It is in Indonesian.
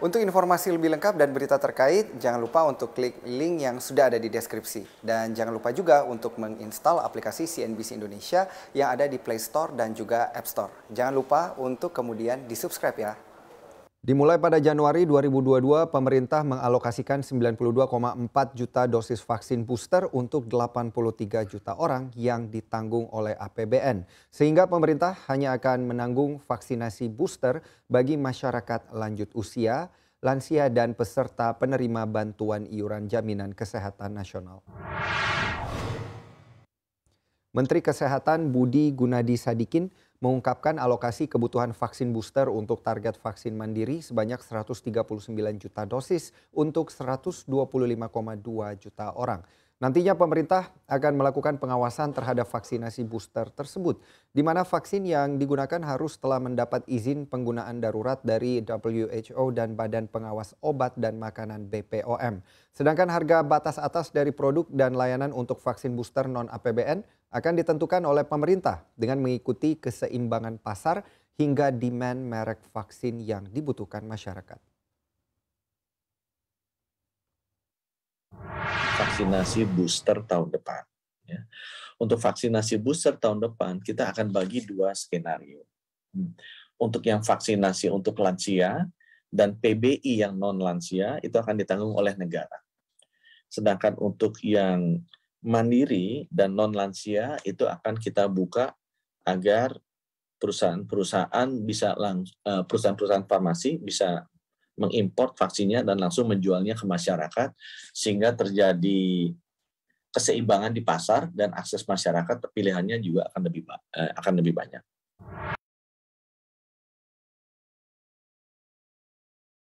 Untuk informasi lebih lengkap dan berita terkait, jangan lupa untuk klik link yang sudah ada di deskripsi. Dan jangan lupa juga untuk menginstal aplikasi CNBC Indonesia yang ada di Play Store dan juga App Store. Jangan lupa untuk kemudian di-subscribe ya. Dimulai pada Januari 2022, pemerintah mengalokasikan 92,4 juta dosis vaksin booster untuk 83 juta orang yang ditanggung oleh APBN. Sehingga pemerintah hanya akan menanggung vaksinasi booster bagi masyarakat lanjut usia, lansia dan peserta penerima bantuan iuran jaminan kesehatan nasional. Menteri Kesehatan Budi Gunadi Sadikin mengungkapkan alokasi kebutuhan vaksin booster untuk target vaksin mandiri sebanyak 139 juta dosis untuk 125,2 juta orang. Nantinya pemerintah akan melakukan pengawasan terhadap vaksinasi booster tersebut, di mana vaksin yang digunakan harus telah mendapat izin penggunaan darurat dari WHO dan Badan Pengawas Obat dan Makanan BPOM. Sedangkan harga batas atas dari produk dan layanan untuk vaksin booster non-APBN akan ditentukan oleh pemerintah dengan mengikuti keseimbangan pasar hingga demand merek vaksin yang dibutuhkan masyarakat. vaksinasi booster tahun depan. Ya. Untuk vaksinasi booster tahun depan, kita akan bagi dua skenario. Hmm. Untuk yang vaksinasi untuk lansia dan PBI yang non-lansia, itu akan ditanggung oleh negara. Sedangkan untuk yang mandiri dan non-lansia, itu akan kita buka agar perusahaan-perusahaan bisa eh, perusahaan-perusahaan farmasi bisa mengimpor vaksinnya dan langsung menjualnya ke masyarakat sehingga terjadi keseimbangan di pasar dan akses masyarakat pilihannya juga akan lebih eh, akan lebih banyak.